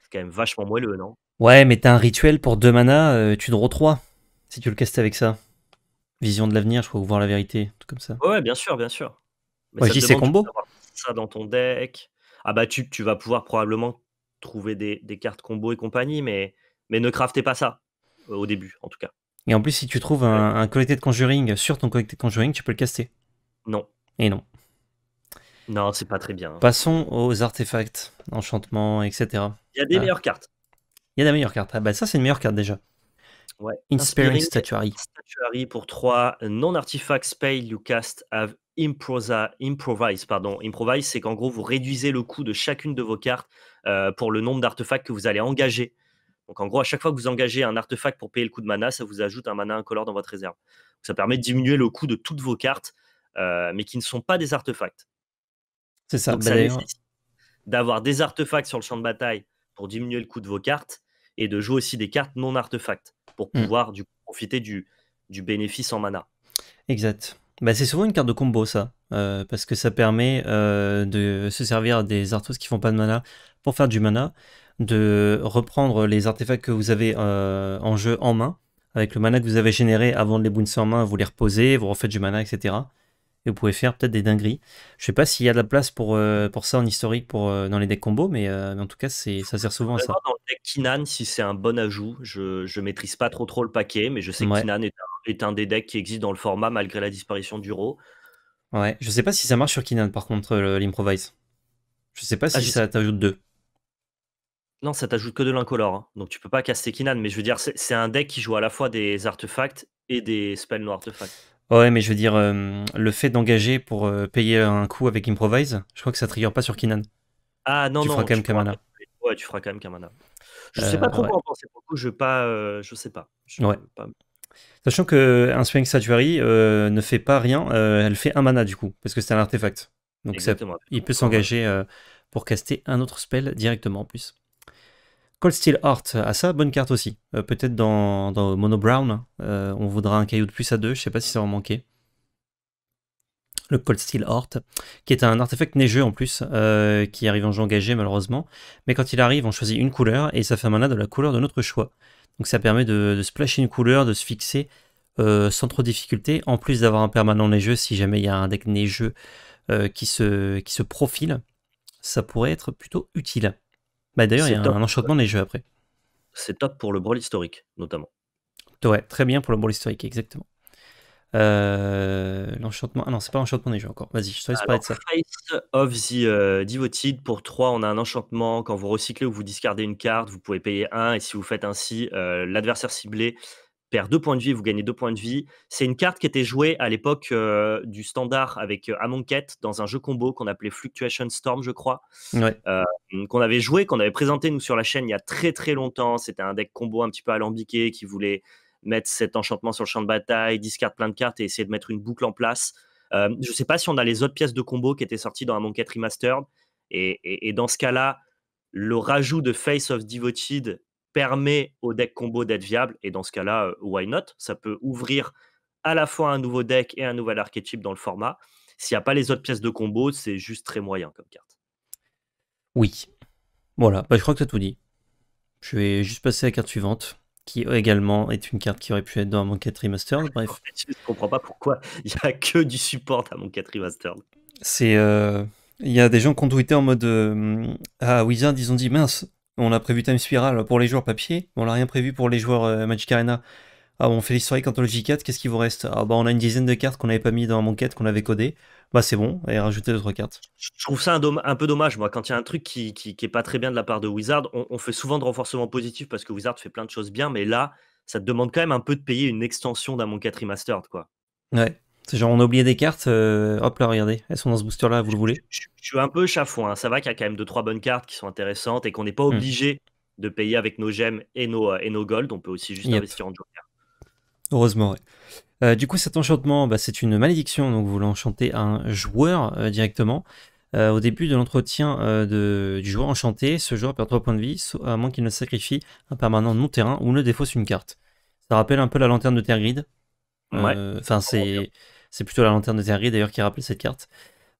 C'est quand même vachement moelleux, non Ouais, mais t'as un rituel pour deux mana, euh, tu draws trois. si tu le castes avec ça. Vision de l'avenir, je crois, ou voir la vérité, tout comme ça. Ouais, bien sûr, bien sûr. Mais ouais, ça combo. Ça dans ton deck. Ah bah tu, vas pouvoir probablement trouver des, cartes combo et compagnie, mais, mais ne craftez pas ça euh, au début en tout cas. Et en plus, si tu trouves un, un collecté de conjuring sur ton collecté de conjuring, tu peux le caster. Non. Et non. Non, c'est pas très bien. Passons aux artefacts, enchantements, etc. Il y a des euh, meilleures cartes. Il y a des meilleures cartes. Ah bah ça, c'est une meilleure carte déjà. Inspiring, Statuary. pour 3 non artifacts pay you cast have improvise. Pardon. Improvise, c'est qu'en gros, vous réduisez le coût de chacune de vos cartes euh, pour le nombre d'artefacts que vous allez engager. Donc en gros, à chaque fois que vous engagez un artefact pour payer le coût de mana, ça vous ajoute un mana incolore dans votre réserve. ça permet de diminuer le coût de toutes vos cartes, euh, mais qui ne sont pas des artefacts. C'est ça. Bah, d'avoir des artefacts sur le champ de bataille pour diminuer le coût de vos cartes et de jouer aussi des cartes non artefacts pour mmh. pouvoir du, profiter du, du bénéfice en mana. Exact. Bah, c'est souvent une carte de combo, ça. Euh, parce que ça permet euh, de se servir des artos qui font pas de mana pour faire du mana, de reprendre les artefacts que vous avez euh, en jeu en main, avec le mana que vous avez généré avant de les bouncer en main, vous les reposez, vous refaites du mana, etc. Et vous pouvez faire peut-être des dingueries. Je sais pas s'il y a de la place pour, pour ça en historique pour, dans les decks combo, mais, en tout cas, c'est, ça sert souvent à ça. Dans le deck Kinan, si c'est un bon ajout, je, je maîtrise pas trop trop le paquet, mais je sais que Kinan est est un des decks qui existe dans le format malgré la disparition du Raw. Ouais, je sais pas si ça marche sur Kinan par contre, euh, l'improvise. Je sais pas ah, si ça t'ajoute deux. Non, ça t'ajoute que de l'incolore. Hein. Donc tu peux pas casser Kinan, mais je veux dire, c'est un deck qui joue à la fois des artefacts et des spells no artefacts. Ouais, mais je veux dire, euh, le fait d'engager pour euh, payer un coup avec Improvise, je crois que ça trigger pas sur Kinan. Ah non, tu Feras quand même Kamana. Ouais, tu feras quand même Kamana. Je sais pas trop quoi en penser. Pour je, pas, je sais pas. ouais. Pas... Sachant qu'un Swing Satuary euh, ne fait pas rien, euh, elle fait un mana du coup, parce que c'est un artefact. Donc il peut s'engager euh, pour caster un autre spell directement en plus. Cold Steel hort à ça, bonne carte aussi. Peut-être dans, dans, Mono Brown, on voudra un caillou de plus à deux, je sais pas si ça va manquer. Le Cold Steel hort qui est un artefact neigeux en plus, qui arrive en jeu engagé malheureusement. Mais quand il arrive, on choisit une couleur et ça fait un mana de la couleur de notre choix. Donc ça permet de, splasher une couleur, de se fixer euh, sans trop de difficulté, en plus d'avoir un permanent neigeux si jamais il y a un deck neigeux euh, qui, se, qui se profile, ça pourrait être plutôt utile. Bah, D'ailleurs, il y a un enchantement neigeux après. C'est top pour le brawl historique, notamment. Ouais, très bien pour le brawl historique, exactement. Euh, l'enchantement. Ah non, c'est pas l'enchantement des jeux encore. Vas-y, je te laisse parler ça. Face of the euh, Devoted. Pour 3, on a un enchantement. Quand vous recyclez ou vous discardez une carte, vous pouvez payer 1. Et si vous faites ainsi, euh, l'adversaire ciblé perd 2 points de vie, vous gagnez 2 points de vie. C'est une carte qui était jouée à l'époque du standard avec Amonkhet dans un jeu combo qu'on appelait Fluctuation Storm, je crois. qu'on avait joué, qu'on avait présenté nous sur la chaîne il y a très très longtemps. C'était un deck combo un petit peu alambiqué qui voulait mettre cet enchantement sur le champ de bataille, discard plein de cartes et essayer de mettre une boucle en place. Euh, je ne sais pas si on a les autres pièces de combo qui étaient sorties dans un Monkey Remastered. Et, dans ce cas-là, le rajout de Face of Devoted permet au deck combo d'être viable. Et dans ce cas-là, euh, why not Ça peut ouvrir à la fois un nouveau deck et un nouvel archétype dans le format. S'il n'y a pas les autres pièces de combo, c'est juste très moyen comme carte. Oui. Voilà, bah, je crois que tu as tout dit. Je vais juste passer à la carte suivante qui euh, également est une carte qui aurait pu être dans Amonkhet Remastered. Bref. Je comprends pas pourquoi il n'y a que du support à 4 Remastered. C'est. Euh... Il y a des gens qui ont tweeté en mode euh, Ah, Wizard, ils ont dit mince, on a prévu Time Spiral pour les joueurs papier, mais on n'a rien prévu pour les joueurs euh, Magic Arena. Ah, on fait l'histoire l'historique Anthology 4, qu'est-ce qu'il vous reste Ah, bah, on a une dizaine de cartes qu'on n'avait pas mis dans mon qu'on avait codé bah c'est bon, et rajouter 2-3 cartes. Je trouve ça un, peu dommage, moi, quand il y a un truc qui, qui, est pas très bien de la part de Wizard, on, fait souvent de renforcement positif parce que Wizard fait plein de choses bien, mais là, ça te demande quand même un peu de payer une extension d'un mon 4 Remastered, quoi. Ouais. C'est genre, on a oublié des cartes, euh, hop là, regardez, elles sont dans ce booster-là, vous le voulez je, suis un peu chafouin, hein. ça va qu'il y a quand même 2-3 bonnes cartes qui sont intéressantes et qu'on n'est pas hmm. obligé de payer avec nos gemmes et nos, euh, et gold, on peut aussi juste investir en joueur. Heureusement, ouais. Euh, du coup, cet enchantement, bah, c'est une malédiction, donc vous l'enchantez à un joueur euh, directement. Euh, au début de l'entretien du joueur enchanté, ce joueur perd 3 points de vie, à moins qu'il ne sacrifie un permanent non terrain ou ne défausse une carte. Ça rappelle un peu la lanterne de Tergrid. Ouais. Enfin, c'est plutôt la lanterne de Tergrid d'ailleurs qui rappelle cette carte.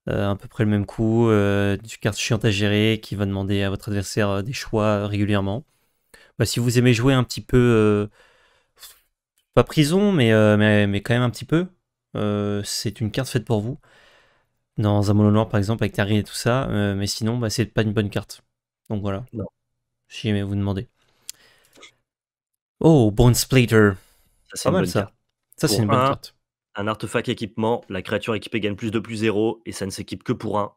à peu près le même coup, du carte chiante à gérer qui va demander à votre adversaire des choix régulièrement. Bah, si vous aimez jouer un petit peu pas prison, mais, euh, mais, mais, quand même un petit peu. Euh, c'est une carte faite pour vous. Dans un mono noir, par exemple, avec Tarine et tout ça. Euh, mais sinon, bah, c'est pas une bonne carte. Donc voilà. Non. Si jamais vous demandez. Oh, Bone Splitter C'est pas mal ça. Ça, c'est une bonne carte. Un artefact équipement, la créature équipée gagne plus de plus 0 et ça ne s'équipe que pour un.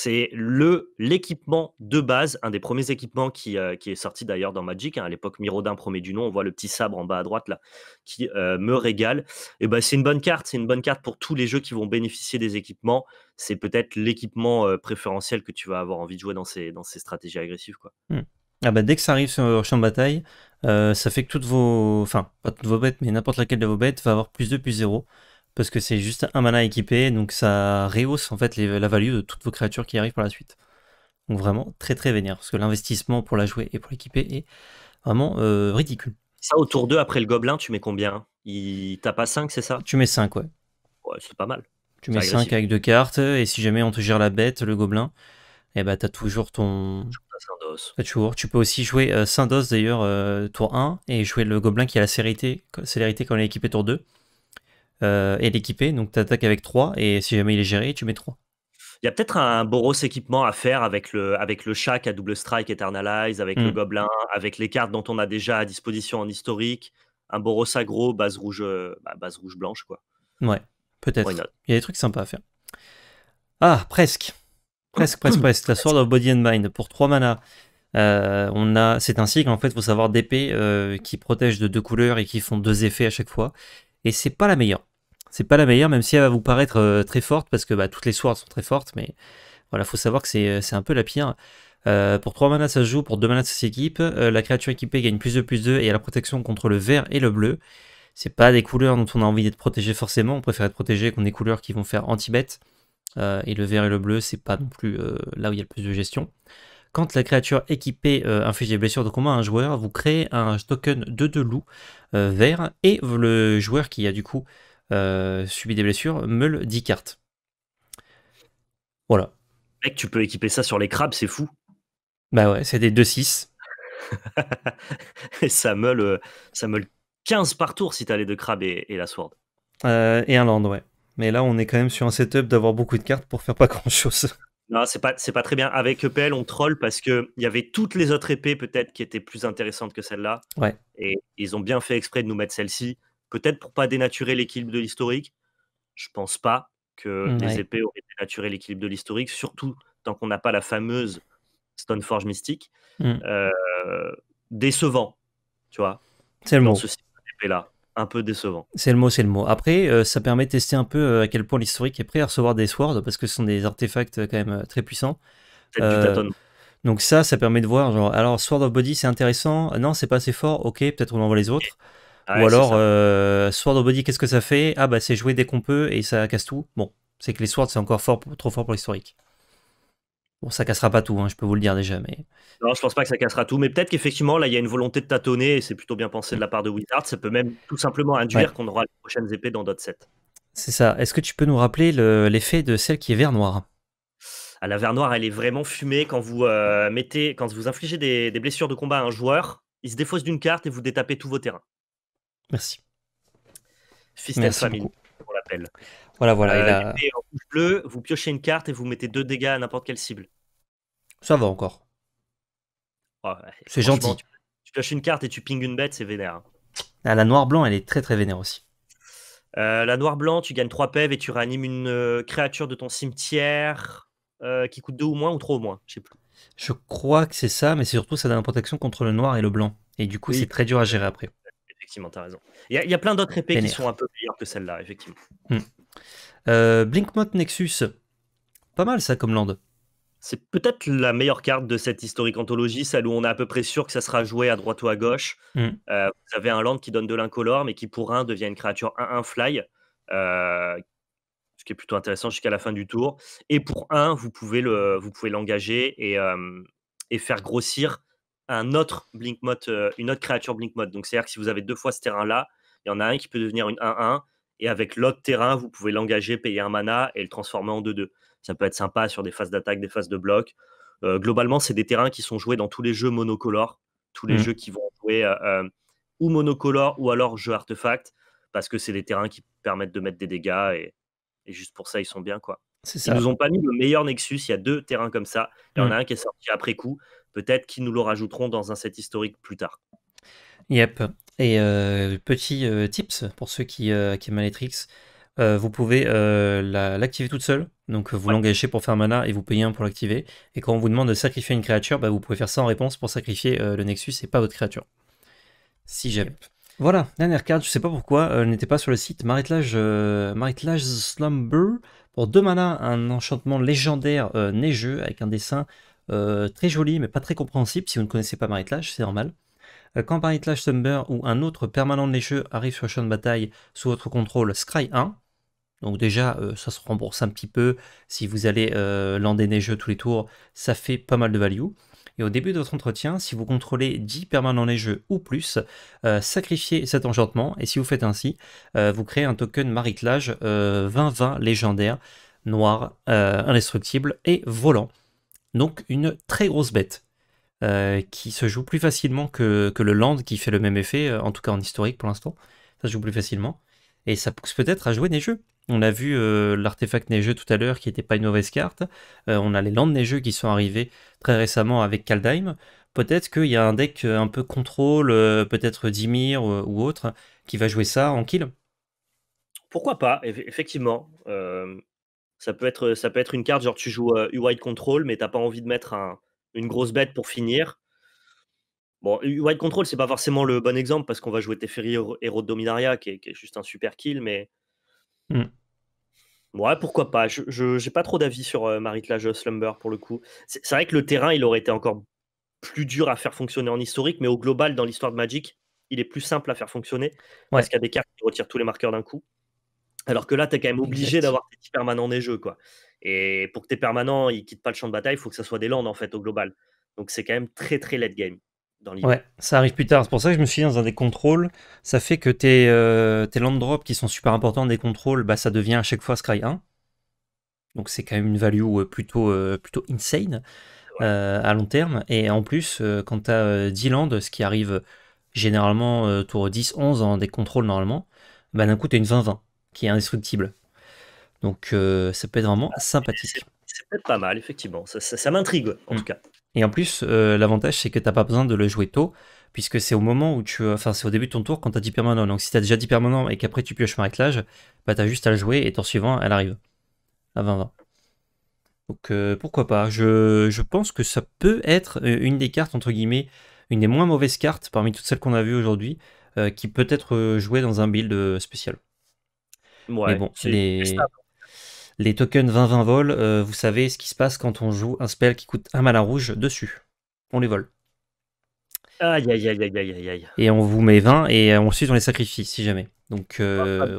C'est le l'équipement de base, un des premiers équipements qui, euh, est sorti d'ailleurs dans Magic. Hein, à l'époque, Mirodin, promet du nom, on voit le petit sabre en bas à droite là, qui euh, me régale. Et ben, c'est une bonne carte, c'est une bonne carte pour tous les jeux qui vont bénéficier des équipements. C'est peut-être l'équipement euh, préférentiel que tu vas avoir envie de jouer dans ces, stratégies agressives. Quoi. Hmm. Ah bah, dès que ça arrive sur le champ de bataille, ça fait que toutes vos. Enfin, pas toutes vos bêtes, mais n'importe laquelle de vos bêtes va avoir plus 2, plus 0 parce que c'est juste un mana équipé, donc ça rehausse en fait la value de toutes vos créatures qui arrivent par la suite. Donc vraiment très très vénère, parce que l'investissement pour la jouer et pour l'équiper est vraiment euh, ridicule. Ça, au tour 2, après le gobelin, tu mets combien Il... T'as pas 5, c'est ça Tu mets 5, ouais. Ouais, c'est pas mal. Tu mets 5 avec deux cartes, et si jamais on te gère la bête, le gobelin, et eh bah ben, t'as toujours ton. Toujours. Tu peux aussi jouer euh, Saint-Dos, d'ailleurs euh, tour 1 et jouer le gobelin qui a la célérité, célérité quand il est équipé tour 2. Euh, et l'équiper. Donc tu attaques avec 3 et si jamais il est géré, tu mets 3. Il y a peut-être un Boros équipement à faire avec le, avec le Shack à double strike Eternalize, avec le mm. Gobelin, avec les cartes dont on a déjà à disposition en historique. Un Boros agro, base rouge, euh, bah, base rouge blanche, quoi. Ouais, peut-être. Il y a des trucs sympas à faire. Ah, presque. Presque, presque, presque. La Sword of Body and Mind pour 3 mana. Euh, on a, c'est un cycle en fait, faut savoir d'épées qui protègent de deux couleurs et qui font deux effets à chaque fois. Et c'est pas la meilleure c'est pas la meilleure, même si elle va vous paraître euh, très forte, parce que bah, toutes les swords sont très fortes, mais voilà, faut savoir que c'est euh, un peu la pire. Euh, pour 3 manas ça se joue, pour 2 manas ça s'équipe. la créature équipée gagne plus de plus 2 et a la protection contre le vert et le bleu. C'est pas des couleurs dont on a envie d'être protégé forcément, on préfère être protégé qu'on des couleurs qui vont faire anti-bête. et le vert et le bleu, c'est pas non plus là où il y a le plus de gestion. Quand la créature équipée inflige des blessures de combat à un joueur, vous créez un token de deux loups vert et le joueur qui a du coup Subi euh, subit des blessures, meule 10 cartes. Voilà. Mec, tu peux équiper ça sur les crabes, c'est fou. Bah ouais, c'est des 2-6. et ça meule, ça meule 15 par tour si t'as les deux crabes et, la sword. Euh, et un land, ouais. Mais là, on est quand même sur un setup d'avoir beaucoup de cartes pour faire pas grand chose. Non, c'est pas, pas très bien. Avec EPL, on troll parce qu'il y avait toutes les autres épées e peut-être qui étaient plus intéressantes que celle-là. Ouais. Et ils ont bien fait exprès de nous mettre celle-ci. Peut-être pour pas dénaturer l'équilibre de l'historique. Je pense pas que mmh, les épées auraient dénaturé l'équilibre de l'historique, surtout tant qu'on n'a pas la fameuse Stoneforge mystique. Mmh. Euh, décevant, tu vois. C'est le mot. là un peu décevant. C'est le mot, c'est le mot. Après, euh, ça permet de tester un peu euh, à quel point l'historique est prêt à recevoir des swords, parce que ce sont des artefacts quand même très puissants. donc ça, ça permet de voir, genre, alors Sword of Body, c'est intéressant, non, c'est pas assez fort, ok, peut-être on envoie les autres. Ou alors, euh, Sword of Body, qu'est-ce que ça fait Ah bah c'est jouer dès qu'on peut et ça casse tout. Bon, c'est que les Swords, c'est encore trop fort pour l'historique. Bon, ça cassera pas tout, hein, je peux vous le dire déjà. Mais... Non, je pense pas que ça cassera tout, mais peut-être qu'effectivement, là, il y a une volonté de tâtonner et c'est plutôt bien pensé de la part de Wizard. Ça peut même tout simplement induire qu'on aura les prochaines épées dans d'autres sets. C'est ça. Est-ce que tu peux nous rappeler l'effet de celle qui est vert noir à ah, la vert noire, elle est vraiment fumée quand vous euh, mettez, quand vous infligez des, des, blessures de combat à un joueur, il se défausse d'une carte et vous détapez tous vos terrains. Merci. Merci famine pour l'appel. Voilà, voilà. Euh, vous piochez une carte et vous mettez deux dégâts à n'importe quelle cible. Ça va encore. c'est gentil. Tu, pioches une carte et tu pinges une bête, c'est vénère. Ah, la noire-blanc, elle est très très vénère aussi. Euh, la noire-blanc, tu gagnes 3 PEV et tu réanimes une euh, créature de ton cimetière qui coûte deux ou moins ou 3 au moins, je sais plus. Je crois que c'est ça, mais c'est surtout ça donne une protection contre le noir et le blanc. Et du coup, c'est très dur à gérer après effectivement, t'as raison. Il y, a plein d'autres épées qui sont un peu meilleures que celle-là, effectivement. Blink hmm. Euh, Blinkmot Nexus, pas mal ça comme land. C'est peut-être la meilleure carte de cette historique anthologie, celle où on est à peu près sûr que ça sera joué à droite ou à gauche. Hmm. Euh, vous avez un land qui donne de l'incolore, mais qui pour un devient une créature 1-1 fly, euh, ce qui est plutôt intéressant jusqu'à la fin du tour. Et pour un, vous pouvez l'engager le, vous pouvez et, euh, et faire grossir un autre Blink Mode, euh, une autre créature Blink Mode. Donc c'est-à-dire que si vous avez deux fois ce terrain-là, il y en a un qui peut devenir une 1-1, et avec l'autre terrain, vous pouvez l'engager, payer un mana et le transformer en 2-2. Ça peut être sympa sur des phases d'attaque, des phases de bloc. Euh, globalement, c'est des terrains qui sont joués dans tous les jeux monocolores, tous les mmh. jeux qui vont jouer euh, ou monocolore ou alors jeu artefact, parce que c'est des terrains qui permettent de mettre des dégâts et, juste pour ça, ils sont bien quoi. Ils nous ont pas mis le meilleur Nexus. Il y a deux terrains comme ça. Il y en mmh. a un qui est sorti après coup peut-être qu'ils nous le rajouteront dans un set historique plus tard. Yep. Et euh, petit euh, tips pour ceux qui, euh, qui aiment les vous pouvez l'activer toute seule. Donc vous l'engagez pour faire mana et vous payez un pour l'activer. Et quand on vous demande de sacrifier une créature, bah, vous pouvez faire ça en réponse pour sacrifier le Nexus et pas votre créature. Si jamais. Voilà, dernière carte, je sais pas pourquoi, elle n'était pas sur le site. Maritlage, Maritlage Slumber. Pour deux mana, un enchantement légendaire neigeux avec un dessin euh, très joli, mais pas très compréhensible si vous ne connaissez pas Maritlash, c'est normal. Euh, quand Maritlash Thumber ou un autre permanent de jeux arrive sur le champ de bataille sous votre contrôle Scry 1, donc déjà, euh, ça se rembourse un petit peu. Si vous allez euh, lander neigeux tous les tours, ça fait pas mal de value. Et au début de votre entretien, si vous contrôlez 10 permanents neigeux ou plus, sacrifiez cet enchantement. Et si vous faites ainsi, vous créez un token maritlage 20-20 légendaire, noir, indestructible et volant. Donc une très grosse bête euh, qui se joue plus facilement que, le land qui fait le même effet, euh, en tout cas en historique pour l'instant. Ça se joue plus facilement. Et ça pousse peut-être à jouer jeux On a vu euh, l'artefact neigeux tout à l'heure qui n'était pas une mauvaise carte. on a les landes neigeux qui sont arrivés très récemment avec Kaldheim. Peut-être qu'il y a un deck un peu contrôle, peut-être Dimir ou, autre, qui va jouer ça en kill. Pourquoi pas, effectivement. Ça peut être, ça peut être une carte, genre tu joues U-Wide Control, mais t'as pas envie de mettre une grosse bête pour finir. Bon, U-Wide Control, c'est pas forcément le bon exemple parce qu'on va jouer Teferi Héros de Dominaria, qui est, juste un super kill, mais. Mmh. Ouais, pourquoi pas. Je j'ai pas trop d'avis sur Marit Maritlage Slumber pour le coup. C'est vrai que le terrain, il aurait été encore plus dur à faire fonctionner en historique, mais au global, dans l'histoire de Magic, il est plus simple à faire fonctionner parce qu'il y a des cartes qui retirent tous les marqueurs d'un coup. Alors que là, tu es quand même obligé d'avoir tes petits permanents des jeux. Quoi. Et pour que tes permanents ils quittent pas le champ de bataille, il faut que ça soit des landes en fait au global. Donc c'est quand même très très late game. Dans ouais, ça arrive plus tard. C'est pour ça que je me suis dit dans un des contrôles, ça fait que tes, euh, land drops qui sont super importants des contrôles, bah, ça devient à chaque fois Sky 1. Donc c'est quand même une value euh, plutôt, euh, plutôt insane à long terme. Et en plus, quand tu as 10 lands, ce qui arrive généralement tour 10-11 en des contrôles normalement, bah, d'un coup tu as une 20-20 est indestructible. Donc euh, ça peut être vraiment ah, sympathique. C'est peut pas mal, effectivement. Ça, m'intrigue, en mm. tout cas. Et en plus, euh, l'avantage, c'est que tu t'as pas besoin de le jouer tôt, puisque c'est au moment où tu. Enfin, c'est au début de ton tour quand tu as dit permanent Donc si tu as déjà dit permanent et qu'après tu pioches marécage, bah as juste à le jouer et ton suivant, elle arrive. À 20-20. Donc euh, pourquoi pas je, je, pense que ça peut être une des cartes, entre guillemets, une des moins mauvaises cartes parmi toutes celles qu'on a vues aujourd'hui, qui peut être jouée dans un build spécial les, tokens 20-20 vol, euh, vous savez ce qui se passe quand on joue un spell qui coûte un malin rouge dessus. On les vole. Aïe, aïe, aïe, aïe, aïe, aïe. Et on vous met 20 et ensuite on les sacrifie si jamais. Donc euh,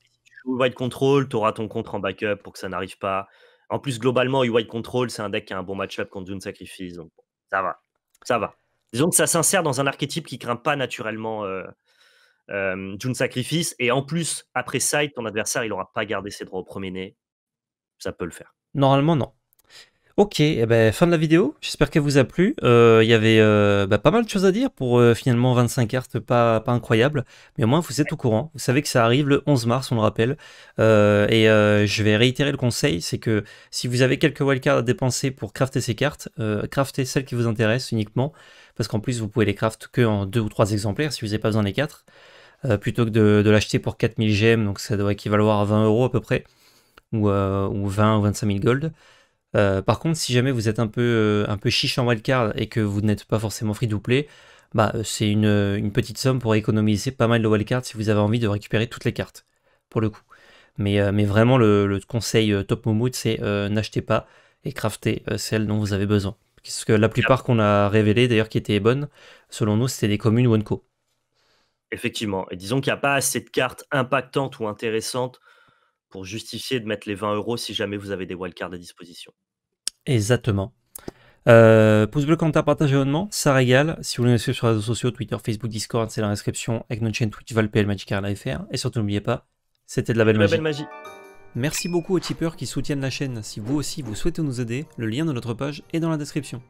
Si tu joues White Control, tu auras ton contre en backup pour que ça n'arrive pas. En plus, globalement, White Control, c'est un deck qui a un bon match-up contre une Sacrifice. Donc ça va. Ça va. Disons que ça s'insère dans un archétype qui craint pas naturellement. Euh, euh, Sacrifice. Et en plus, après Sight, ton adversaire, il n'aura pas gardé ses droits au premier nez. Ça peut le faire. Normalement, non. Ok, eh ben, fin de la vidéo. J'espère qu'elle vous a plu. Euh, il y avait euh, bah, pas mal de choses à dire pour euh, finalement 25 cartes, pas, pas incroyable. Mais au moins, vous êtes au courant. Vous savez que ça arrive le 11 mars, on le rappelle. et je vais réitérer le conseil c'est que si vous avez quelques wildcards à dépenser pour crafter ces cartes, crafter celles qui vous intéressent uniquement. Parce qu'en plus, vous pouvez les craft que en deux ou trois exemplaires si vous n'avez pas besoin des quatre. Euh, plutôt que de, l'acheter pour 4000 gemmes, donc ça doit équivaloir à 20 euros à peu près, ou, 20 euh, ou 25 000 gold. Euh, par contre, si jamais vous êtes un peu, un peu chiche en wildcard et que vous n'êtes pas forcément free to play, bah, c'est une, petite somme pour économiser pas mal de wildcard si vous avez envie de récupérer toutes les cartes, pour le coup. Mais, mais vraiment, le, conseil top Momood, c'est n'achetez pas et craftez celles dont vous avez besoin. Parce que la plupart qu'on a révélé d'ailleurs, qui étaient bonnes, selon nous, c'était des communes oneco Effectivement. Et disons qu'il n'y a pas assez de cartes impactantes ou intéressantes pour justifier de mettre les 20 euros si jamais vous avez des wildcards à disposition. Exactement. Euh, pouce bleu, commentaire, partage partagé abonnement, ça régale. Si vous voulez nous suivre sur les réseaux sociaux, Twitter, Facebook, Discord, c'est dans la description avec notre chaîne Twitch ValPL Magic FR. Et surtout, n'oubliez pas, c'était de la belle, magie. belle magie. Merci beaucoup aux tipeurs qui soutiennent la chaîne. Si vous aussi vous souhaitez nous aider, le lien de notre page est dans la description.